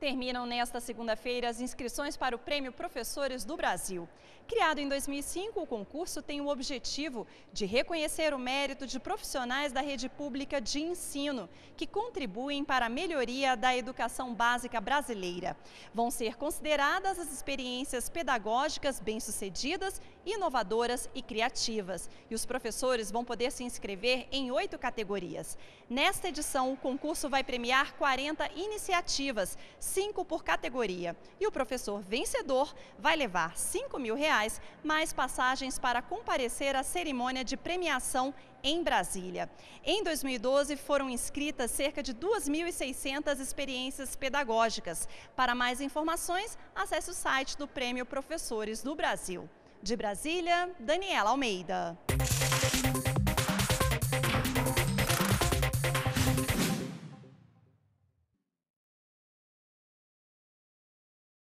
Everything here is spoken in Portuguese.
Terminam nesta segunda-feira as inscrições para o Prêmio Professores do Brasil. Criado em 2005, o concurso tem o objetivo de reconhecer o mérito de profissionais da rede pública de ensino, que contribuem para a melhoria da educação básica brasileira. Vão ser consideradas as experiências pedagógicas bem-sucedidas, inovadoras e criativas. E os professores vão poder se inscrever em oito categorias. Nesta edição, o concurso vai premiar 40 iniciativas, cinco por categoria. E o professor vencedor vai levar cinco mil reais, mais passagens para comparecer à cerimônia de premiação em Brasília. Em 2012, foram inscritas cerca de 2.600 experiências pedagógicas. Para mais informações, acesse o site do Prêmio Professores do Brasil. De Brasília, Daniela Almeida.